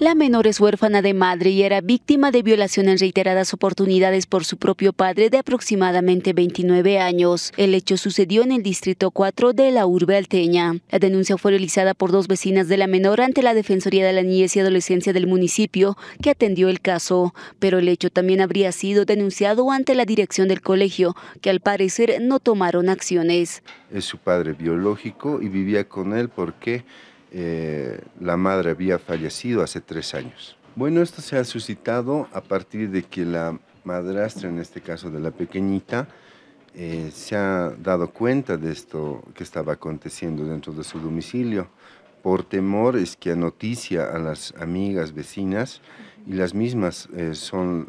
La menor es huérfana de madre y era víctima de violación en reiteradas oportunidades por su propio padre de aproximadamente 29 años. El hecho sucedió en el distrito 4 de la urbe alteña. La denuncia fue realizada por dos vecinas de la menor ante la Defensoría de la Niñez y Adolescencia del municipio, que atendió el caso, pero el hecho también habría sido denunciado ante la dirección del colegio, que al parecer no tomaron acciones. Es su padre biológico y vivía con él porque eh, la madre había fallecido hace tres años. Bueno, esto se ha suscitado a partir de que la madrastra, en este caso de la pequeñita, eh, se ha dado cuenta de esto que estaba aconteciendo dentro de su domicilio. Por temor es que noticia a las amigas vecinas y las mismas eh, son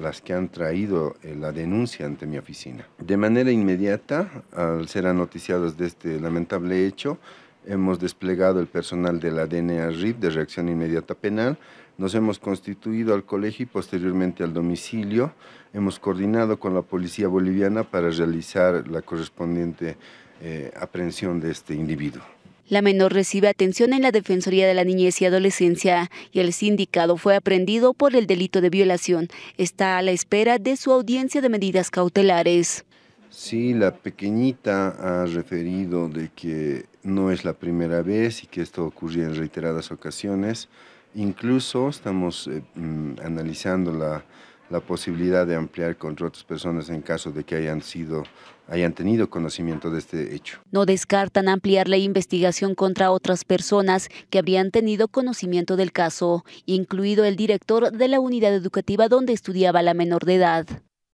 las que han traído la denuncia ante mi oficina. De manera inmediata, al ser anoticiados de este lamentable hecho, hemos desplegado el personal de la DNA RIP de reacción inmediata penal, nos hemos constituido al colegio y posteriormente al domicilio, hemos coordinado con la policía boliviana para realizar la correspondiente eh, aprehensión de este individuo. La menor recibe atención en la Defensoría de la Niñez y Adolescencia y el sindicado fue aprendido por el delito de violación. Está a la espera de su audiencia de medidas cautelares. Sí, la pequeñita ha referido de que no es la primera vez y que esto ocurría en reiteradas ocasiones. Incluso estamos eh, mm, analizando la, posibilidad de ampliar contra otras personas en caso de que hayan hayan tenido conocimiento de este hecho. No descartan ampliar la investigación contra otras personas que habían tenido conocimiento del caso, incluido el director de la unidad educativa donde estudiaba la menor de edad.